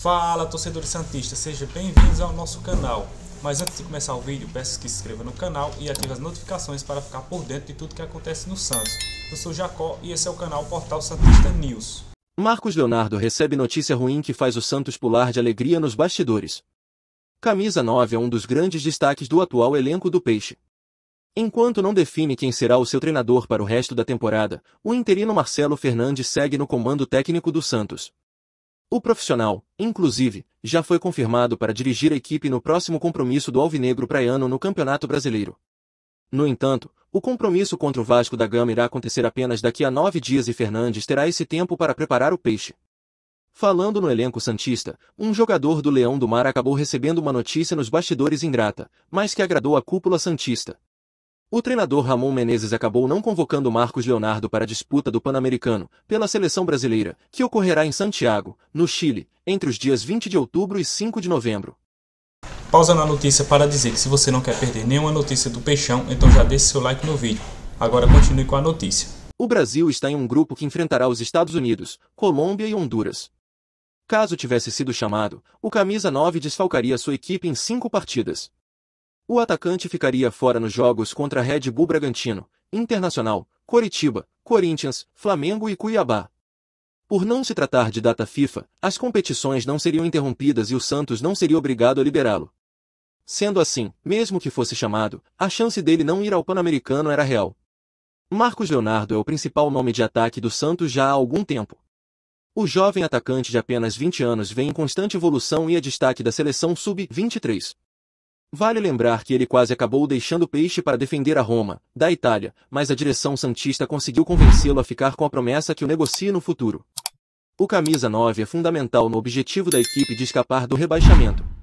Fala torcedores santistas, sejam bem-vindos ao nosso canal. Mas antes de começar o vídeo, peço que se inscreva no canal e ative as notificações para ficar por dentro de tudo que acontece no Santos. Eu sou Jacó e esse é o canal Portal Santista News. Marcos Leonardo recebe notícia ruim que faz o Santos pular de alegria nos bastidores. Camisa 9 é um dos grandes destaques do atual elenco do Peixe. Enquanto não define quem será o seu treinador para o resto da temporada, o interino Marcelo Fernandes segue no comando técnico do Santos. O profissional, inclusive, já foi confirmado para dirigir a equipe no próximo compromisso do Alvinegro Praiano no Campeonato Brasileiro. No entanto, o compromisso contra o Vasco da Gama irá acontecer apenas daqui a nove dias e Fernandes terá esse tempo para preparar o peixe. Falando no elenco Santista, um jogador do Leão do Mar acabou recebendo uma notícia nos bastidores ingrata, mas que agradou a cúpula Santista. O treinador Ramon Menezes acabou não convocando Marcos Leonardo para a disputa do Pan-Americano pela seleção brasileira, que ocorrerá em Santiago, no Chile, entre os dias 20 de outubro e 5 de novembro. Pausa na notícia para dizer que se você não quer perder nenhuma notícia do Peixão, então já deixe seu like no vídeo. Agora continue com a notícia. O Brasil está em um grupo que enfrentará os Estados Unidos, Colômbia e Honduras. Caso tivesse sido chamado, o camisa 9 desfalcaria sua equipe em cinco partidas. O atacante ficaria fora nos jogos contra Red Bull Bragantino, Internacional, Coritiba, Corinthians, Flamengo e Cuiabá. Por não se tratar de data FIFA, as competições não seriam interrompidas e o Santos não seria obrigado a liberá-lo. Sendo assim, mesmo que fosse chamado, a chance dele não ir ao Pan-Americano era real. Marcos Leonardo é o principal nome de ataque do Santos já há algum tempo. O jovem atacante de apenas 20 anos vem em constante evolução e é destaque da seleção sub-23. Vale lembrar que ele quase acabou deixando o Peixe para defender a Roma, da Itália, mas a direção santista conseguiu convencê-lo a ficar com a promessa que o negocie no futuro. O camisa 9 é fundamental no objetivo da equipe de escapar do rebaixamento,